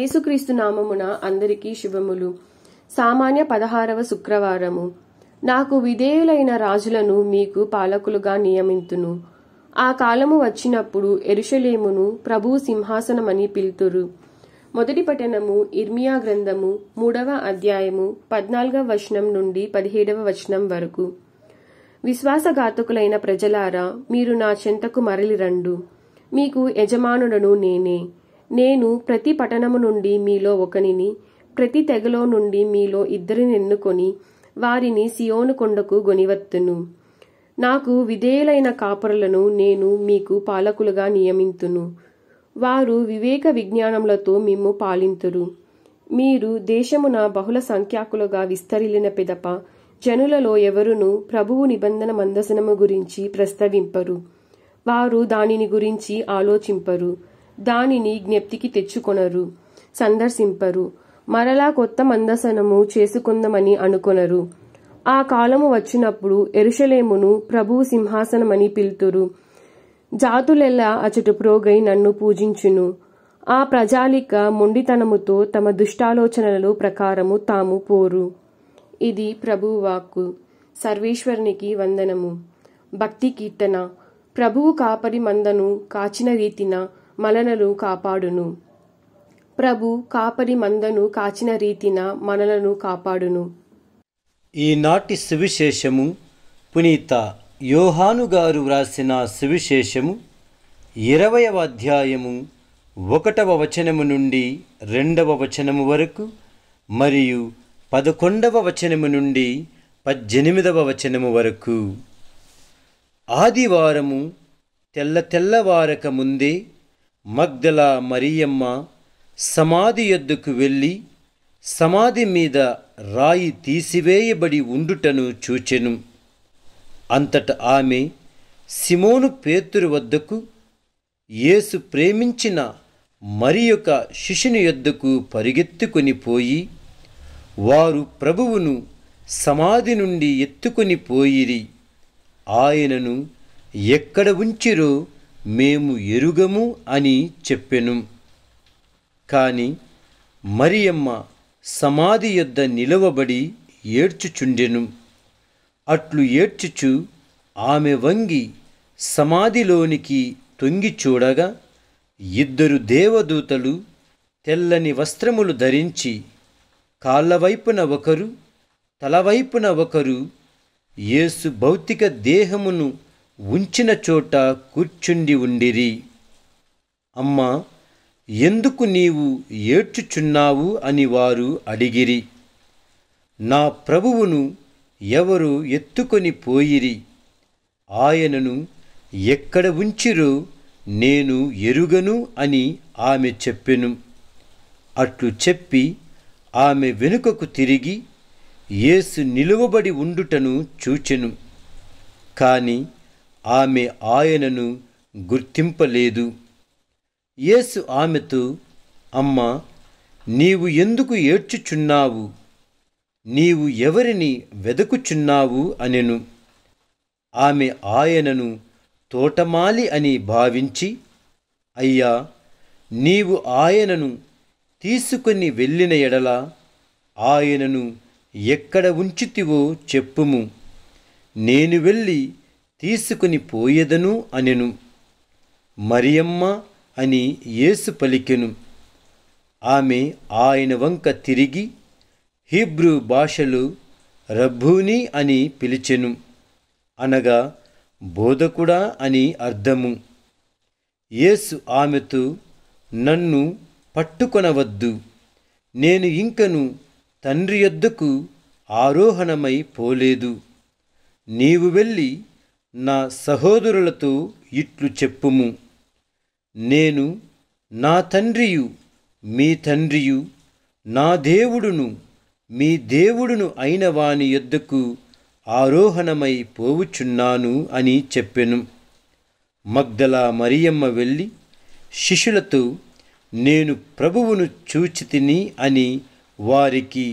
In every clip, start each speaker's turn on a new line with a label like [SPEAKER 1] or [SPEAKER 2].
[SPEAKER 1] యేసుక్రీస్తు నామమున అందరికీ శుభములు సామాన్య పదహారవ శుక్రవారము నాకు విధేయులైన రాజులను మీకు పాలకులుగా నియమింతును ఆ కాలము వచ్చినప్పుడు ఎరుషలేమును ప్రభు సింహాసనమని పిలుతురు మొదటి పఠనము ఇర్మియా గ్రంథము మూడవ అధ్యాయము పద్నాలుగవ వచనం నుండి పదిహేడవ వచనం వరకు విశ్వాసఘాతకులైన ప్రజలారా మీరు నా చెంతకు మరలి రండు మీకు యజమానుడను నేనే నేను ప్రతి పట్టణము నుండి మీలో ఒకనిని ప్రతి తెగలో నుండి మీలో ఇద్దరిని ఎన్నుకొని వారిని సియోను కొండకు గొనివత్తును నాకు విధేయులైన కాపరులను నేను మీకు పాలకులుగా నియమింతును వారు వివేక విజ్ఞానములతో మిమ్ము పాలింతురు మీరు దేశమున బహుళ సంఖ్యాకులుగా విస్తరిలిన పిదప జనులలో ఎవరును ప్రభువు నిబంధన మందసనము గురించి ప్రస్తావింపరు వారు దానిని గురించి ఆలోచింపరు దానిని జ్ఞప్తికి తెచ్చుకొనరు సందర్శింపరు మరలా కొత్త మందసనము చేసుకుందామని అనుకొనరు ఆ కాలము వచ్చినప్పుడు ఎరుషలేమును ప్రభువు సింహాసనమని పిలుతురు జాతులెల్లా అచటు ప్రోగై నన్ను పూజించును ఆ ప్రజాలిక మొండితనముతో తమ దుష్టాలోచనలు ప్రకారము తాము పోరు ఇది ప్రభువు వాక్కు సర్వేశ్వరునికి వందనము భక్తి కీర్తన ప్రభువు కాపరి మందను కాచిన రీతిన మనలను కాపాడును ప్రభు కాపరి మందను కాచిన రీతిన మనలను కాపాడును
[SPEAKER 2] ఈనాటి సువిశేషము పునీత యోహాను గారు వ్రాసిన సువిశేషము ఇరవయవ అధ్యాయము ఒకటవ వచనము నుండి రెండవ వచనము వరకు మరియు పదకొండవ వచనము నుండి పద్దెనిమిదవ వచనము వరకు ఆదివారము తెల్ల తెల్లవారక ముందే మగ్దల మరియమ్మ సమాధి ఎద్దుకు వెళ్ళి సమాధి మీద రాయి తీసివేయబడి ఉండుటను చూచెను అంతట ఆమె సిమోను పేతురు వద్దకు యేసు ప్రేమించిన మరి యొక్క శిష్యుని యొద్దకు పరిగెత్తుకొని పోయి వారు ప్రభువును సమాధి నుండి ఎత్తుకొని పోయిరి ఆయనను ఎక్కడ ఉంచిరో మేము ఎరుగము అని చెప్పెను కాని మరియమ్మ సమాధి యొద్ద నిలవబడి ఏడ్చుచుండెను అట్లు ఏడ్చుచు ఆమె వంగి సమాధిలోనికి తొంగి చూడగా ఇద్దరు దేవదూతలు తెల్లని వస్త్రములు ధరించి కాళ్ళవైపున ఒకరు తలవైపున ఒకరు యేసు భౌతిక దేహమును ఉంచిన చోట కూర్చుండి ఉండిరి అమ్మా ఎందుకు నీవు ఏడ్చుచున్నావు అని వారు అడిగిరి నా ప్రభువును ఎవరు ఎత్తుకొని పోయిరి ఆయనను ఎక్కడ ఉంచిరో నేను ఎరుగను అని ఆమె చెప్పెను అట్లు చెప్పి ఆమె వెనుకకు తిరిగి యేసు నిలువబడి ఉండుటను చూచెను కానీ ఆమె ఆయనను గుర్తింపలేదు యేసు ఆమెతో అమ్మ నీవు ఎందుకు ఏడ్చుచున్నావు నీవు ఎవరిని వెదకుచున్నావు అనెను ఆమె ఆయనను తోటమాలి అని భావించి అయ్యా నీవు ఆయనను తీసుకొని వెళ్ళిన ఎడల ఆయనను ఎక్కడ ఉంచితివో చెప్పుము నేను వెళ్ళి తీసుకుని పోయేదను అనెను మరియమ్మ అని యేసు పలికెను ఆమె ఆయన వంక తిరిగి హీబ్రూ భాషలు రబ్బూని అని పిలిచెను అనగా బోధకుడా అని అర్థము యేసు ఆమెతో నన్ను పట్టుకొనవద్దు నేను ఇంకను తండ్రి యొద్దకు ఆరోహణమై పోలేదు నీవు వెళ్ళి నా సహోదరులతో ఇట్లు చెప్పుము నేను నా తండ్రియు మీ తండ్రియు నా దేవుడును మీ దేవుడును అయిన వాని యొద్దకు ఆరోహణమై పోవుచున్నాను అని చెప్పెను మగ్దలా మరియమ్మ వెళ్ళి శిష్యులతో నేను ప్రభువును చూచితిని అని వారికి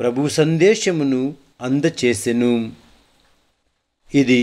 [SPEAKER 2] ప్రభు సందేశమును అందచేసెను ఇది